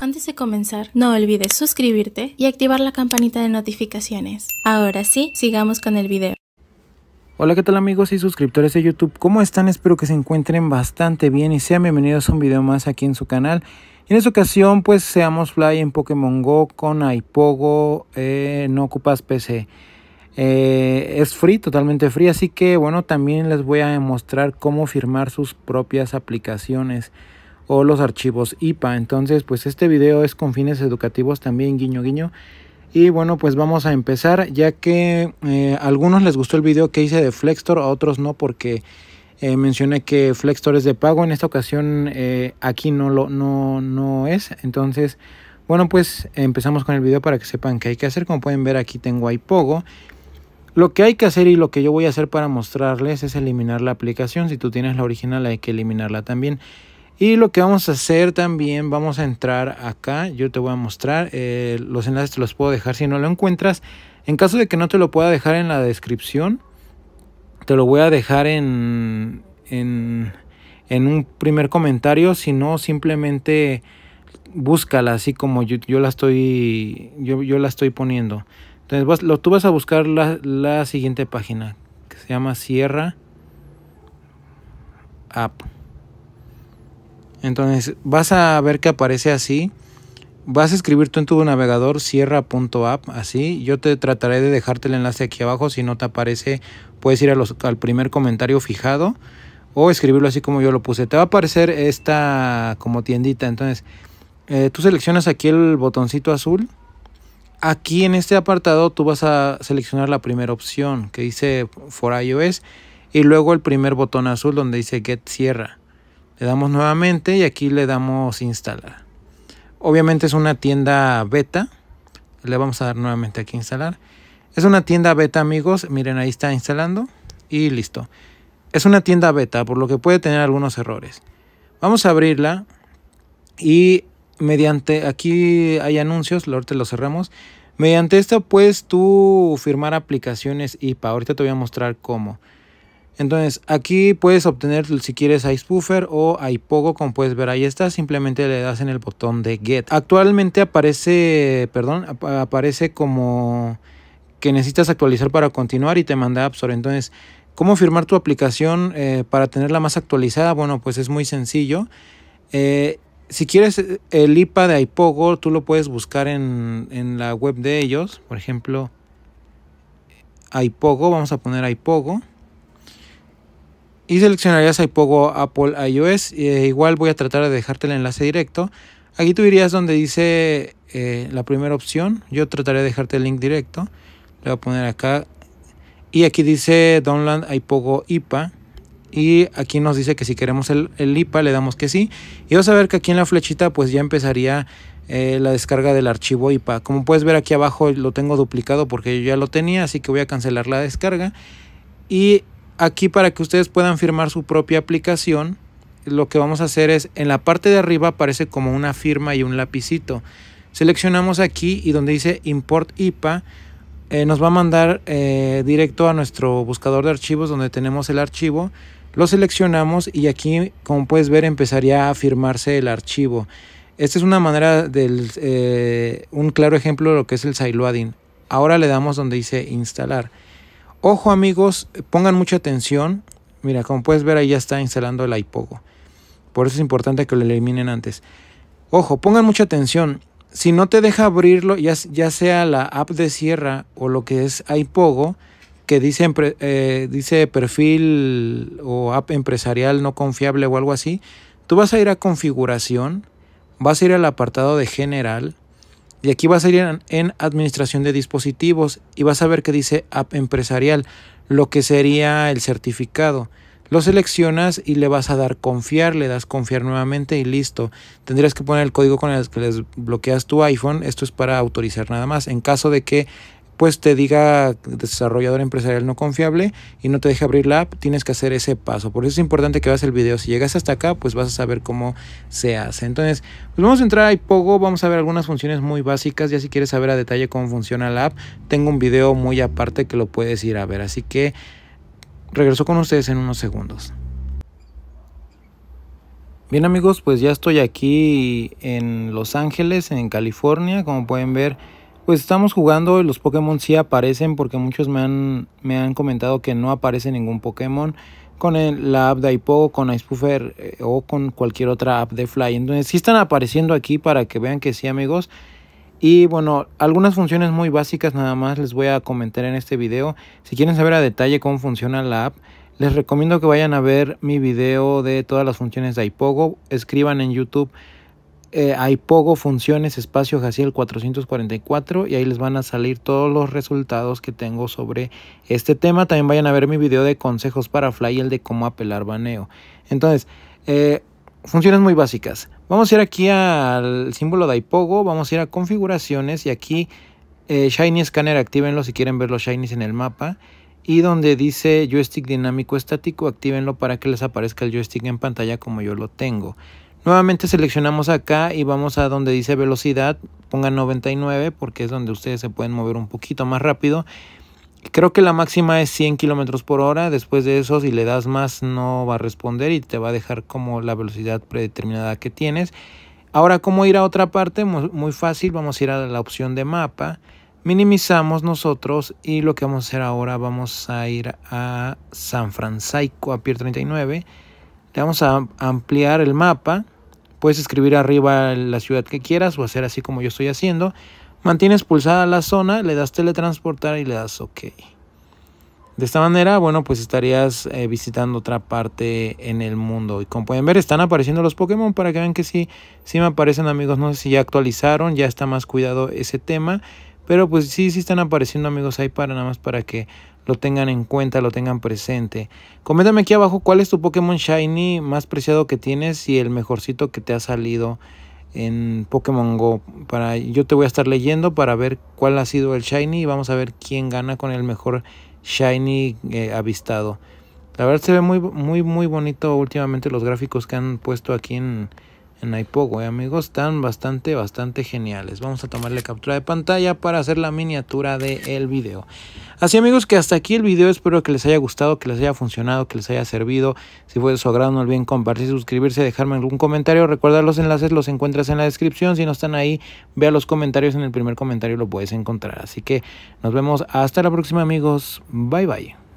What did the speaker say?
Antes de comenzar, no olvides suscribirte y activar la campanita de notificaciones. Ahora sí, sigamos con el video. Hola qué tal amigos y suscriptores de YouTube, ¿cómo están? Espero que se encuentren bastante bien y sean bienvenidos a un video más aquí en su canal. En esta ocasión pues seamos fly en Pokémon GO con Aipogo, eh, no ocupas PC. Eh, es free, totalmente free, así que bueno, también les voy a mostrar cómo firmar sus propias aplicaciones o los archivos IPA. Entonces, pues este video es con fines educativos también, guiño, guiño. Y bueno, pues vamos a empezar, ya que eh, a algunos les gustó el video que hice de Flextor, a otros no, porque eh, mencioné que Flextor es de pago. En esta ocasión eh, aquí no, lo, no, no es. Entonces, bueno, pues empezamos con el video para que sepan qué hay que hacer. Como pueden ver, aquí tengo iPogo. Lo que hay que hacer y lo que yo voy a hacer para mostrarles es eliminar la aplicación. Si tú tienes la original hay que eliminarla también. Y lo que vamos a hacer también, vamos a entrar acá, yo te voy a mostrar, eh, los enlaces te los puedo dejar si no lo encuentras. En caso de que no te lo pueda dejar en la descripción, te lo voy a dejar en, en, en un primer comentario, si no simplemente búscala así como yo, yo la estoy yo, la estoy poniendo. Entonces lo, tú vas a buscar la, la siguiente página que se llama Sierra App. Entonces vas a ver que aparece así. Vas a escribir tú en tu navegador sierra.app, así. Yo te trataré de dejarte el enlace aquí abajo. Si no te aparece, puedes ir al primer comentario fijado o escribirlo así como yo lo puse. Te va a aparecer esta como tiendita. Entonces, eh, tú seleccionas aquí el botoncito azul. Aquí en este apartado tú vas a seleccionar la primera opción que dice For iOS y luego el primer botón azul donde dice Get Sierra. Le damos nuevamente y aquí le damos instalar. Obviamente es una tienda beta. Le vamos a dar nuevamente aquí instalar. Es una tienda beta amigos. Miren ahí está instalando y listo. Es una tienda beta por lo que puede tener algunos errores. Vamos a abrirla y mediante aquí hay anuncios. Ahorita lo cerramos. Mediante esto puedes tú firmar aplicaciones IPA. Ahorita te voy a mostrar cómo. Entonces aquí puedes obtener si quieres iSpoofer o iPogo como puedes ver ahí está, simplemente le das en el botón de Get. Actualmente aparece, perdón, aparece como que necesitas actualizar para continuar y te manda App Store. Entonces, ¿cómo firmar tu aplicación eh, para tenerla más actualizada? Bueno, pues es muy sencillo. Eh, si quieres eh, el IPA de iPogo, tú lo puedes buscar en, en la web de ellos. Por ejemplo, iPogo, vamos a poner iPogo y seleccionarías iPogo Apple iOS. Eh, igual voy a tratar de dejarte el enlace directo. Aquí tú irías donde dice eh, la primera opción. Yo trataré de dejarte el link directo. Le voy a poner acá. Y aquí dice Download iPogo IPA. Y aquí nos dice que si queremos el, IPA le damos que sí. Y vas a ver que aquí en la flechita pues ya empezaría eh, la descarga del archivo IPA. Como puedes ver aquí abajo lo tengo duplicado porque yo ya lo tenía. Así que voy a cancelar la descarga. Y aquí para que ustedes puedan firmar su propia aplicación, lo que vamos a hacer es, en la parte de arriba aparece como una firma y un lapicito. Seleccionamos aquí y donde dice Import IPA, eh, nos va a mandar eh, directo a nuestro buscador de archivos donde tenemos el archivo. Lo seleccionamos y aquí, como puedes ver, empezaría a firmarse el archivo. Esta es una manera del eh, un claro ejemplo de lo que es el siloading. Ahora le damos donde dice instalar. Ojo amigos, pongan mucha atención. Mira, como puedes ver ahí ya está instalando el iPogo. Por eso es importante que lo eliminen antes. Ojo, pongan mucha atención. Si no te deja abrirlo, ya, sea la app de Sierra o lo que es iPogo, que dice, eh, dice perfil o app empresarial no confiable o algo así, tú vas a ir a configuración, vas a ir al apartado de general, y aquí vas a ir en, administración de dispositivos y vas a ver que dice app empresarial, lo que sería el certificado. Lo seleccionas y le vas a dar confiar, le das confiar nuevamente y listo. Tendrías que poner el código con el que les bloqueas tu iPhone. Esto es para autorizar nada más. En caso de que pues te diga desarrollador empresarial no confiable y no te deje abrir la app, tienes que hacer ese paso. Por eso es importante que veas el video. Si llegas hasta acá, pues vas a saber cómo se hace. Entonces, pues vamos a entrar ahí poco vamos a ver algunas funciones muy básicas. Ya si quieres saber a detalle cómo funciona la app, tengo un video muy aparte que lo puedes ir a ver. Así que regreso con ustedes en unos segundos. Bien amigos, pues ya estoy aquí en Los Ángeles, en California. Como pueden ver pues estamos jugando y los Pokémon sí aparecen porque muchos me han, me han comentado que no aparece ningún Pokémon con la app de iPo, con iSpuffer eh, o con cualquier otra app de Fly. Entonces sí están apareciendo aquí para que vean que sí amigos. Y bueno, algunas funciones muy básicas nada más les voy a comentar en este video. Si quieren saber a detalle cómo funciona la app, les recomiendo que vayan a ver mi video de todas las funciones de iPogo. Escriban en YouTube eh, hay poco funciones espacio Jaciel 444 y ahí les van a salir todos los resultados que tengo sobre este tema. También vayan a ver mi video de consejos para Fly, el de cómo apelar baneo. Entonces, eh, funciones muy básicas. Vamos a ir aquí al símbolo de iPogo, vamos a ir a configuraciones y aquí eh, Shiny Scanner, actívenlo si quieren ver los Shinies en el mapa. Y donde dice joystick dinámico estático, actívenlo para que les aparezca el joystick en pantalla como yo lo tengo. Nuevamente seleccionamos acá y vamos a donde dice velocidad, pongan 99 porque es donde ustedes se pueden mover un poquito más rápido. Creo que la máxima es 100 kilómetros por hora. Después de eso, si le das más, no va a responder y te va a dejar como la velocidad predeterminada que tienes. Ahora, ¿cómo ir a otra parte? Muy fácil, vamos a ir a la opción de mapa. Minimizamos nosotros y lo que vamos a hacer ahora, vamos a ir a San Francisco, a Pier 39. Le vamos a ampliar el mapa. Puedes escribir arriba la ciudad que quieras o hacer así como yo estoy haciendo. Mantienes pulsada la zona, le das teletransportar y le das OK. De esta manera, bueno, pues estarías eh, visitando otra parte en el mundo. Y como pueden ver, están apareciendo los Pokémon para que vean que sí, sí me aparecen amigos. No sé si ya actualizaron, ya está más cuidado ese tema. Pero pues sí, sí están apareciendo amigos ahí para nada más para que lo tengan en cuenta, lo tengan presente. Coméntame aquí abajo cuál es tu Pokémon Shiny más preciado que tienes y el mejorcito que te ha salido en Pokémon Go. Para, yo te voy a estar leyendo para ver cuál ha sido el Shiny y vamos a ver quién gana con el mejor Shiny eh, avistado. La verdad se ve muy, muy, muy bonito últimamente los gráficos que han puesto aquí en, en iPod, amigos, están bastante, bastante geniales. Vamos a tomarle captura de pantalla para hacer la miniatura del video. Así amigos que hasta aquí el video, espero que les haya gustado, que les haya funcionado, que les haya servido. Si fue de su agrado no olviden compartir, suscribirse, dejarme algún comentario. Recuerda los enlaces, los encuentras en la descripción. Si no están ahí, vea los comentarios, en el primer comentario lo puedes encontrar. Así que nos vemos hasta la próxima amigos, bye bye.